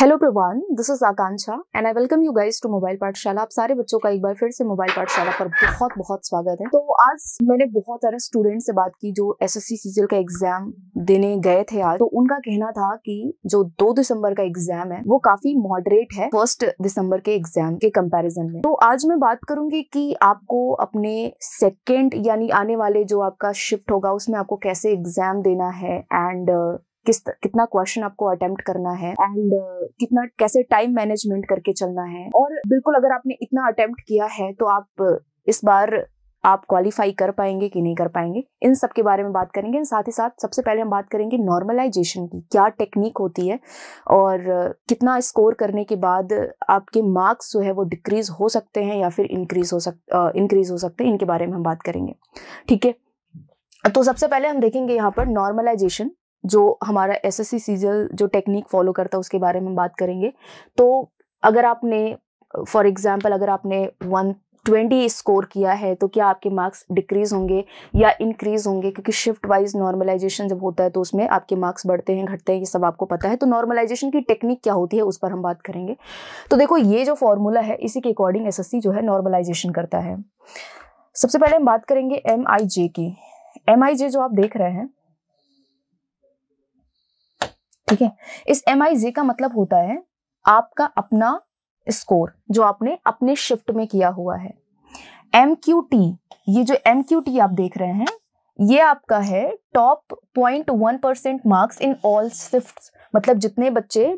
hello प्रवान this is Akanksha and I welcome you guys to mobile Pathshala आप सारे बच्चों का एक बार फिर से मोबाइल पाठशाला पर बहुत बहुत स्वागत है तो आज मैंने बहुत सारे स्टूडेंट से बात की जो एस एस सी का एग्जाम देने गए थे आज तो उनका कहना था कि जो दो दिसंबर का एग्जाम है वो काफी मॉडरेट है फर्स्ट दिसंबर के एग्जाम के कंपेरिजन में तो आज मैं बात करूंगी की आपको अपने सेकेंड यानी आने वाले जो आपका शिफ्ट होगा उसमें आपको कैसे एग्जाम देना है एंड किस कितना क्वेश्चन आपको अटेम्प्ट करना है एंड uh, कितना कैसे टाइम मैनेजमेंट करके चलना है और बिल्कुल अगर आपने इतना अटेम्प्ट किया है तो आप इस बार आप क्वालिफाई कर पाएंगे कि नहीं कर पाएंगे इन सब के बारे में बात करेंगे साथ ही साथ सबसे पहले हम बात करेंगे नॉर्मलाइजेशन की क्या टेक्निक होती है और कितना स्कोर करने के बाद आपके मार्क्स जो है वो डिक्रीज हो सकते हैं या फिर इंक्रीज हो सक इंक्रीज हो सकते हैं इनके बारे में हम बात करेंगे ठीक है तो सबसे पहले हम देखेंगे यहाँ पर नॉर्मलाइजेशन जो हमारा एस एस सीजल जो टेक्निक फॉलो करता है उसके बारे में बात करेंगे तो अगर आपने फॉर एग्ज़ाम्पल अगर आपने वन ट्वेंटी स्कोर किया है तो क्या आपके मार्क्स डिक्रीज होंगे या इंक्रीज होंगे क्योंकि शिफ्ट वाइज नॉर्मलाइजेशन जब होता है तो उसमें आपके मार्क्स बढ़ते हैं घटते हैं ये सब आपको पता है तो नॉर्मलाइजेशन की टेक्निक क्या होती है उस पर हम बात करेंगे तो देखो ये जो फॉर्मूला है इसी के अकॉर्डिंग एस जो है नॉर्मलाइजेशन करता है सबसे पहले हम बात करेंगे एम की एम जो आप देख रहे हैं ठीक है इस एम आई जे का मतलब होता है आपका अपना स्कोर जो आपने अपने शिफ्ट में किया हुआ है एम क्यू टी ये जो एम क्यू टी आप देख रहे हैं ये आपका है top point one percent marks in all shift मतलब जितने बच्चे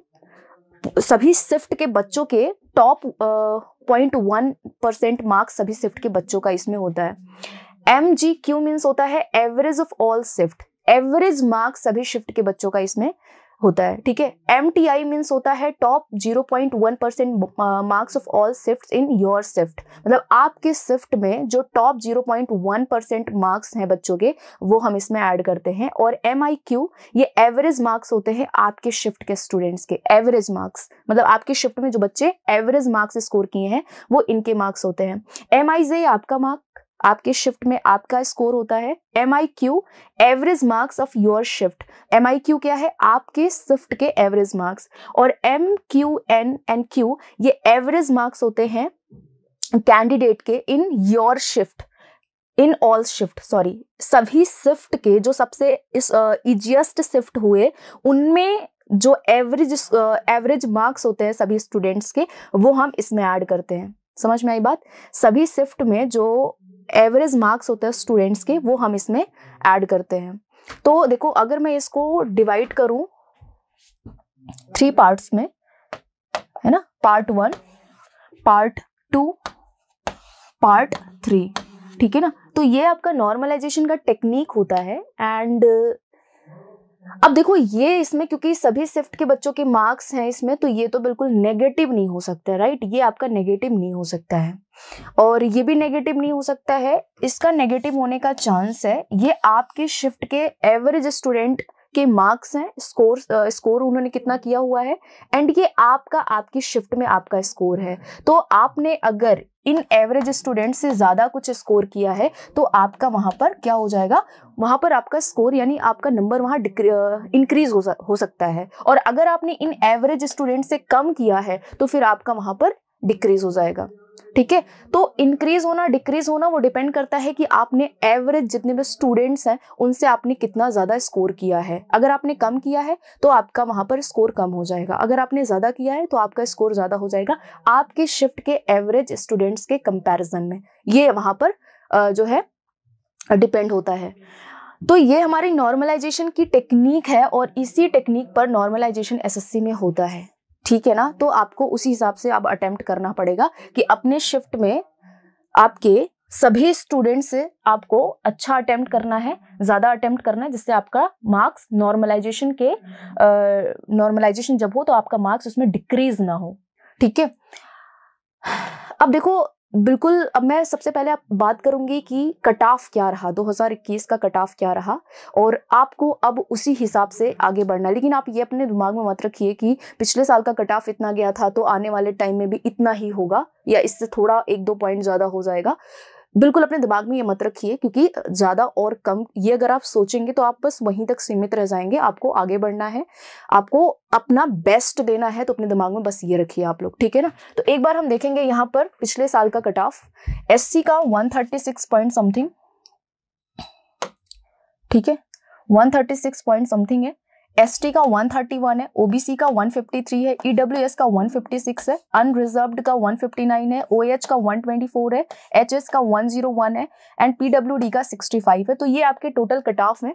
सभी शिफ्ट के बच्चों के top point one percent marks सभी शिफ्ट के बच्चों का इसमें होता है एम जी क्यू मीन्स होता है average of all shift average marks सभी शिफ्ट के बच्चों का इसमें होता है ठीक है एम टी आई मीन्स होता है top zero point one percent marks of all shift in your shift मतलब आपके शिफ्ट में जो top zero point one percent marks हैं बच्चों के वो हम इसमें ऐड करते हैं और एम आई क्यू ये एवरेज मार्क्स होते हैं आपके शिफ्ट के स्टूडेंट्स के एवरेज मार्क्स मतलब आपके शिफ्ट में जो बच्चे एवरेज मार्क्स स्कोर किए हैं वो इनके मार्क्स होते हैं एम आई जे आपका मार्क आपके शिफ्ट में आपका स्कोर होता है M I Q average marks of your shift M I Q क्या है आपके शिफ्ट के एवरेज मार्क्स और M Q N N Q ये एवरेज मार्क्स होते हैं कैंडिडेट के in your shift in all shift sorry सभी शिफ्ट के जो सबसे इजिएस्ट शिफ्ट हुए उनमें जो एवरेज एवरेज मार्क्स होते हैं सभी स्टूडेंट्स के वो हम इसमें ऐड करते हैं समझ में आई बात सभी शिफ्ट में जो एवरेज मार्क्स होता है स्टूडेंट्स के वो हम इसमें ऐड करते हैं तो देखो अगर मैं इसको डिवाइड करूं थ्री पार्ट्स में है ना part one part two part three ठीक है ना तो ये आपका नॉर्मलाइजेशन का टेक्निक होता है एंड अब देखो ये इसमें क्योंकि सभी शिफ्ट के बच्चों के मार्क्स हैं इसमें तो ये तो बिल्कुल नेगेटिव नहीं हो सकता राइट ये आपका नेगेटिव नहीं हो सकता है और ये भी नेगेटिव नहीं हो सकता है इसका नेगेटिव होने का चांस है ये आपके शिफ्ट के एवरेज स्टूडेंट के मार्क्स हैं स्कोर स्कोर उन्होंने कितना किया हुआ है एंड ये आपका आपकी शिफ्ट में आपका स्कोर है तो आपने अगर इन एवरेज स्टूडेंट से ज़्यादा कुछ स्कोर किया है तो आपका वहाँ पर क्या हो जाएगा वहाँ पर आपका स्कोर यानी आपका नंबर वहाँ इंक्रीज हो, हो सकता है और अगर आपने इन एवरेज स्टूडेंट से कम किया है तो फिर आपका वहाँ पर डिक्रीज हो जाएगा ठीक है तो इंक्रीज होना डिक्रीज होना वो डिपेंड करता है कि आपने एवरेज जितने भी स्टूडेंट्स हैं उनसे आपने कितना ज़्यादा स्कोर किया है अगर आपने कम किया है तो आपका वहाँ पर स्कोर कम हो जाएगा अगर आपने ज़्यादा किया है तो आपका स्कोर ज़्यादा हो जाएगा आपके शिफ्ट के एवरेज स्टूडेंट्स के कंपेरिजन में ये वहाँ पर जो है डिपेंड होता है तो ये हमारी नॉर्मलाइजेशन की टेक्निक है और इसी टेक्निक पर नॉर्मलाइजेशन एसएससी में होता है ठीक है ना तो आपको उसी हिसाब से आप अटेम्प्ट करना पड़ेगा कि अपने शिफ्ट में आपके सभी स्टूडेंट से आपको अच्छा अटेम्प्ट करना है ज़्यादा अटेम्प्ट करना है जिससे आपका मार्क्स नॉर्मलाइजेशन के नॉर्मलाइजेशन जब हो तो आपका मार्क्स उसमें डिक्रीज ना हो ठीक है अब देखो बिल्कुल अब मैं सबसे पहले आप बात करूंगी कि कट ऑफ क्या रहा 2021 का कट ऑफ क्या रहा और आपको अब उसी हिसाब से आगे बढ़ना लेकिन आप ये अपने दिमाग में मत रखिए कि पिछले साल का कट ऑफ इतना गया था तो आने वाले टाइम में भी इतना ही होगा या इससे थोड़ा एक दो पॉइंट ज़्यादा हो जाएगा बिल्कुल अपने दिमाग में ये मत रखिए क्योंकि ज़्यादा और कम ये अगर आप सोचेंगे तो आप बस वहीं तक सीमित रह जाएंगे आपको आगे बढ़ना है आपको अपना बेस्ट देना है तो अपने दिमाग में बस ये रखिए आप लोग ठीक है ना तो एक बार हम देखेंगे यहाँ पर पिछले साल का कट ऑफ एस का वन पॉइंट समथिंग ठीक है one thirty six point something है टी का 131 है ओबीसी का 153 है ईडब्ल्यू e का 156 है अनरिजर्व का 159 है ओ OH का 124 है एच का 101 है एंड पीडब्ल्यू का 65 है तो ये आपके टोटल कट ऑफ है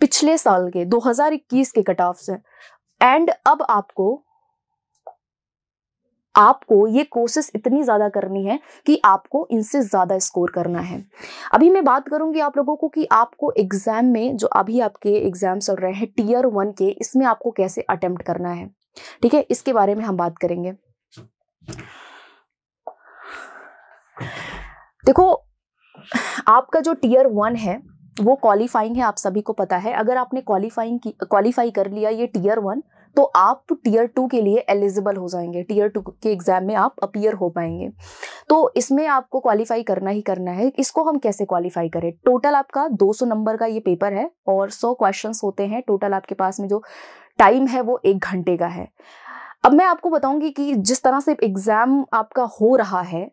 पिछले साल के 2021 के कट ऑफ से एंड अब आपको आपको ये कोशिश इतनी ज़्यादा करनी है कि आपको इनसे ज़्यादा स्कोर करना है अभी मैं बात करूंगी आप लोगों को कि आपको एग्ज़ाम में जो अभी आपके एग्ज़ाम चल रहे हैं टीयर वन के इसमें आपको कैसे अटेम्प्ट करना है ठीक है इसके बारे में हम बात करेंगे देखो आपका जो टीयर वन है वो क्वालिफाइंग है आप सभी को पता है अगर आपने क्वालिफाइंग की क्वालिफाई कर लिया ये टीयर वन तो आप टीयर टू के लिए एलिजिबल हो जाएंगे टीयर टू के एग्ज़ाम में आप अपीयर हो पाएंगे तो इसमें आपको क्वालिफाई करना ही करना है इसको हम कैसे क्वालिफाई करें टोटल आपका 200 नंबर का ये पेपर है और 100 क्वेश्चंस होते हैं टोटल आपके पास में जो टाइम है वो एक घंटे का है अब मैं आपको बताऊंगी कि जिस तरह से एग्ज़ाम आपका हो रहा है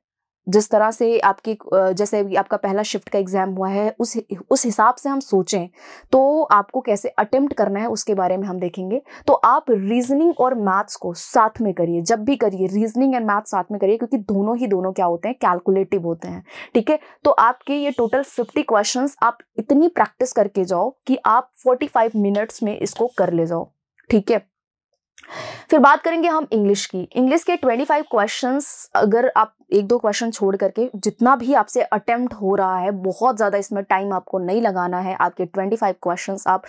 जिस तरह से आपकी जैसे आपका पहला शिफ्ट का एग्ज़ाम हुआ है उस उस हिसाब से हम सोचें तो आपको कैसे अटेम्प्ट करना है उसके बारे में हम देखेंगे तो आप रीजनिंग और मैथ्स को साथ में करिए जब भी करिए रीजनिंग एंड मैथ्स साथ में करिए क्योंकि दोनों ही दोनों क्या होते हैं कैलकुलेटिव होते हैं ठीक है तो आपके ये टोटल फिफ्टी क्वेश्चन आप इतनी प्रैक्टिस करके जाओ कि आप फोर्टी फाइव मिनट्स में इसको कर ले जाओ ठीक है फिर बात करेंगे हम इंग्लिश की इंग्लिश के 25 क्वेश्चंस अगर आप एक दो क्वेश्चन छोड़ करके जितना भी आपसे अटेम्प्ट हो रहा है बहुत ज़्यादा इसमें टाइम आपको नहीं लगाना है आपके 25 क्वेश्चंस आप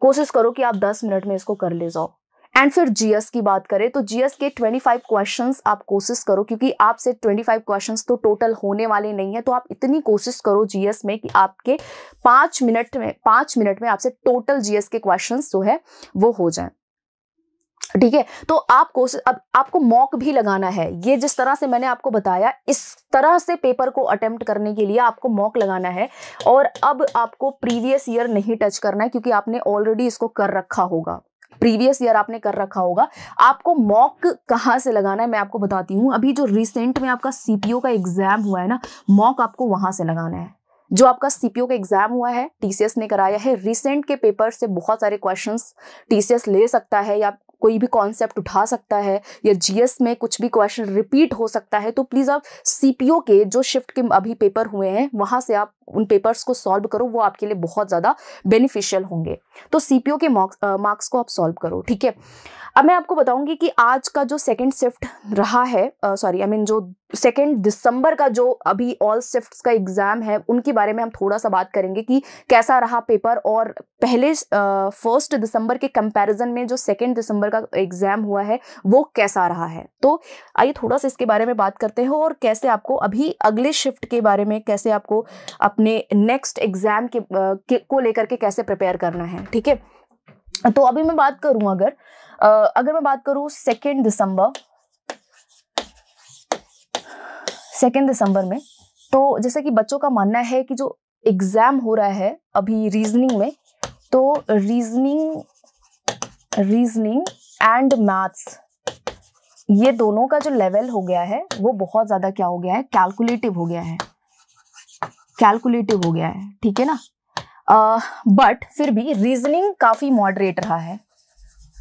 कोशिश करो कि आप 10 मिनट में इसको कर ले जाओ एंड फिर जीएस की बात करें तो जीएस के 25 क्वेश्चंस आप कोशिश करो क्योंकि आपसे 25 क्वेश्चंस तो टोटल होने वाले नहीं है तो आप इतनी कोशिश करो जीएस में कि आपके पाँच मिनट में पाँच मिनट में आपसे टोटल जीएस के क्वेश्चंस जो है वो हो जाएं ठीक है तो आप कोशिश अब आपको मॉक भी लगाना है ये जिस तरह से मैंने आपको बताया इस तरह से पेपर को अटेम्प्ट करने के लिए आपको मॉक लगाना है और अब आपको प्रीवियस ईयर नहीं टच करना है क्योंकि आपने ऑलरेडी इसको कर रखा होगा प्रीवियस ईयर आपने कर रखा होगा आपको मॉक कहाँ से लगाना है मैं आपको बताती हूँ अभी जो रिसेंट में आपका सीपीओ का एग्जाम हुआ है ना मॉक आपको वहां से लगाना है जो आपका सीपीओ का एग्जाम हुआ है टीसीएस ने कराया है रिसेंट के पेपर से बहुत सारे क्वेश्चंस टीसीएस ले सकता है या कोई भी कॉन्सेप्ट उठा सकता है या जीएस में कुछ भी क्वेश्चन रिपीट हो सकता है तो प्लीज़ आप सीपीओ के जो शिफ्ट के अभी पेपर हुए हैं वहां से आप उन पेपर्स को सॉल्व करो वो आपके लिए बहुत ज़्यादा बेनिफिशियल होंगे तो सीपीओ के मार्क्स को आप सॉल्व करो ठीक है अब मैं आपको बताऊंगी कि आज का जो सेकेंड शिफ्ट रहा है सॉरी आई मीन जो सेकेंड दिसंबर का जो अभी ऑल शिफ्ट्स का एग्ज़ाम है उनके बारे में हम थोड़ा सा बात करेंगे कि कैसा रहा पेपर और पहले फर्स्ट दिसंबर के कंपैरिजन में जो सेकेंड दिसंबर का एग्जाम हुआ है वो कैसा रहा है तो आइए थोड़ा सा इसके बारे में बात करते हैं और कैसे आपको अभी अगले शिफ्ट के बारे में कैसे आपको अपने नेक्स्ट एग्जाम के, के को लेकर के कैसे प्रिपेयर करना है ठीक है तो अभी मैं बात करूं अगर अगर मैं बात करूं सेकेंड दिसंबर सेकेंड दिसंबर में तो जैसे कि बच्चों का मानना है कि जो एग्ज़ाम हो रहा है अभी रीजनिंग में तो रीजनिंग रीजनिंग एंड मैथ्स ये दोनों का जो लेवल हो गया है वो बहुत ज़्यादा क्या हो गया है कैलकुलेटिव हो गया है कैलकुलेटिव हो गया है ठीक है ना बट uh, फिर भी रीजनिंग काफ़ी मॉडरेट रहा है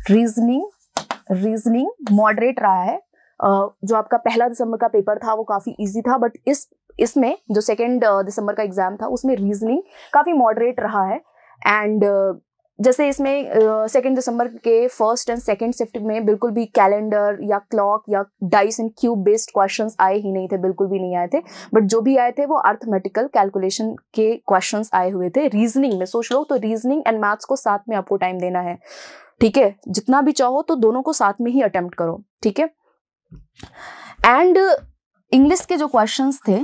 रीजनिंग रीजनिंग मॉडरेट रहा है uh, जो आपका पहला दिसंबर का पेपर था वो काफ़ी इजी था बट इस इसमें जो सेकेंड दिसंबर का एग्ज़ाम था उसमें रीजनिंग काफ़ी मॉडरेट रहा है एंड uh, जैसे इसमें सेकेंड uh, दिसंबर के फर्स्ट एंड सेकेंड शिफ्ट में बिल्कुल भी कैलेंडर या क्लॉक या dice and cube based question आए ही नहीं थे बिल्कुल भी नहीं आए थे बट जो भी आए थे वो अर्थमेटिकल कैलकुलेशन के क्वेश्चन आए हुए थे रीजनिंग में सोच लो तो रीजनिंग एंड मैथ्स को साथ में आपको टाइम देना है ठीक है जितना भी चाहो तो दोनों को साथ में ही अटेम्प्ट करो ठीक है एंड इंग्लिश के जो क्वेश्चंस थे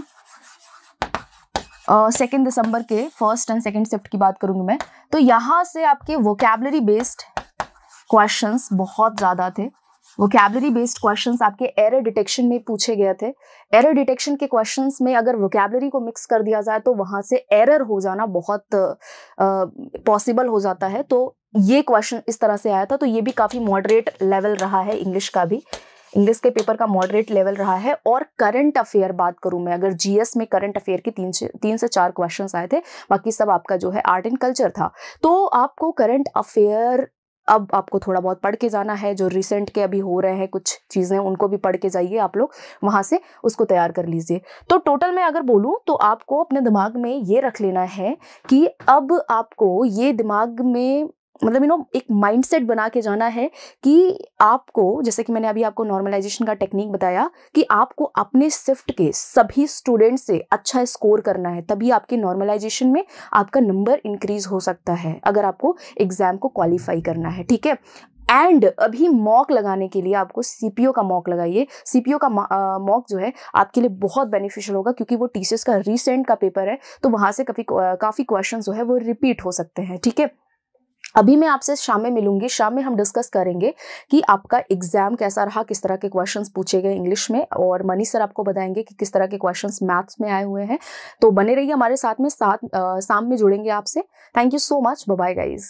सेकेंड दिसंबर के फर्स्ट एंड सेकेंड शिफ्ट की बात करूँगी मैं तो यहाँ से आपके वोकेबलरी बेस्ड क्वेश्चंस बहुत ज़्यादा थे वोकेबलरी बेस्ड क्वेश्चंस आपके एरर डिटेक्शन में पूछे गए थे एरर डिटेक्शन के क्वेश्चंस में अगर वोकेबलरी को मिक्स कर दिया जाए तो वहाँ से एरर हो जाना बहुत पॉसिबल uh, हो जाता है तो ये क्वेश्चन इस तरह से आया था तो ये भी काफ़ी मॉडरेट लेवल रहा है इंग्लिश का भी इंग्लिश के पेपर का मॉडरेट लेवल रहा है और करंट अफेयर बात करूँ मैं अगर जीएस में करंट अफेयर के तीन से तीन से चार क्वेश्चन आए थे बाकी सब आपका जो है आर्ट एंड कल्चर था तो आपको करंट अफेयर अब आपको थोड़ा बहुत पढ़ के जाना है जो रिसेंट के अभी हो रहे हैं कुछ चीज़ें उनको भी पढ़ के जाइए आप लोग वहाँ से उसको तैयार कर लीजिए तो टोटल मैं अगर बोलूँ तो आपको अपने दिमाग में ये रख लेना है कि अब आपको ये दिमाग में मतलब यू नो एक माइंडसेट बना के जाना है कि आपको जैसे कि मैंने अभी आपको नॉर्मलाइजेशन का टेक्निक बताया कि आपको अपने शिफ्ट के सभी स्टूडेंट से अच्छा स्कोर करना है तभी आपके नॉर्मलाइजेशन में आपका नंबर इंक्रीज हो सकता है अगर आपको एग्जाम को क्वालिफाई करना है ठीक है एंड अभी मॉक लगाने के लिए आपको सी का मॉक लगाइए सी का मॉक जो है आपके लिए बहुत बेनिफिशियल होगा क्योंकि वो टी का रिसेंट का पेपर है तो वहाँ से काफ़ी काफ़ी क्वेश्चन जो है वो रिपीट हो सकते हैं ठीक है अभी मैं आपसे शाम में मिलूंगी शाम में हम डिस्कस करेंगे कि आपका एग्जाम कैसा रहा किस तरह के क्वेश्चंस पूछे गए इंग्लिश में और मनी सर आपको बताएंगे कि किस तरह के क्वेश्चंस मैथ्स में आए हुए हैं तो बने रहिए हमारे साथ में साथ शाम में जुड़ेंगे आपसे thank you so much bye guys